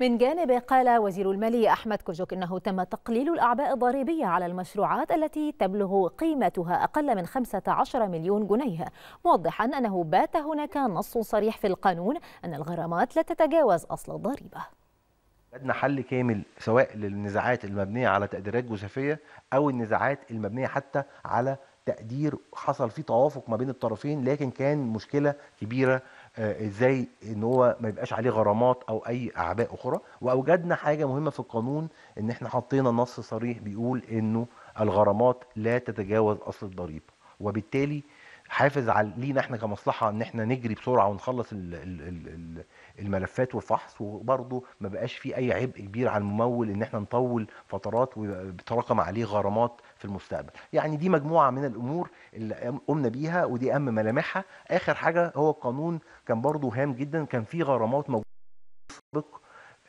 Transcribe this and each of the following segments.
من جانبه قال وزير المالية أحمد كوجوك أنه تم تقليل الأعباء الضريبية على المشروعات التي تبلغ قيمتها أقل من 15 مليون جنيه موضحا أنه بات هناك نص صريح في القانون أن الغرامات لا تتجاوز أصل الضريبة بدنا حل كامل سواء للنزاعات المبنية على تقديرات جزافية أو النزاعات المبنية حتى على تقدير حصل فيه توافق ما بين الطرفين لكن كان مشكلة كبيرة آه، ازاي ان هو ما يبقاش عليه غرامات او اي اعباء اخرى واوجدنا حاجه مهمه في القانون ان احنا حطينا نص صريح بيقول انه الغرامات لا تتجاوز اصل الضريبه وبالتالي حافز على لينا احنا كمصلحه ان احنا نجري بسرعه ونخلص الـ الـ الـ الملفات والفحص وبرضه ما بقاش في اي عبء كبير على الممول ان احنا نطول فترات وبتراكم عليه غرامات في المستقبل يعني دي مجموعه من الامور اللي قمنا بيها ودي اهم ملامحها اخر حاجه هو القانون كان برضه هام جدا كان في غرامات موجوده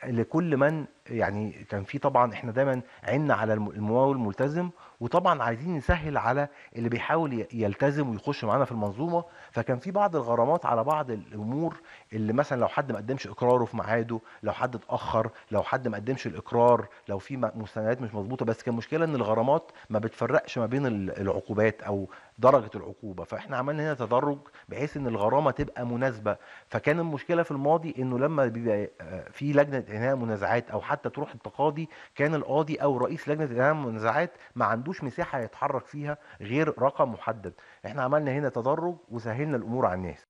لكل من يعني كان في طبعا احنا دايما عنا على المواول الملتزم وطبعا عايزين نسهل على اللي بيحاول يلتزم ويخش معانا في المنظومه فكان في بعض الغرامات على بعض الامور اللي مثلا لو حد ما قدمش اقراره في ميعاده لو حد اتاخر لو حد ما قدمش الاقرار لو في مستندات مش مظبوطه بس كان مشكله ان الغرامات ما بتفرقش ما بين العقوبات او درجه العقوبه فاحنا عملنا هنا تدرج بحيث ان الغرامه تبقى مناسبه فكان المشكله في الماضي انه لما بيبقى آه، في لجنه انهاء منازعات او حتى تروح التقاضي كان القاضي او رئيس لجنه انهاء المنازعات ما عندوش مساحه يتحرك فيها غير رقم محدد احنا عملنا هنا تدرج وسهلنا الامور على الناس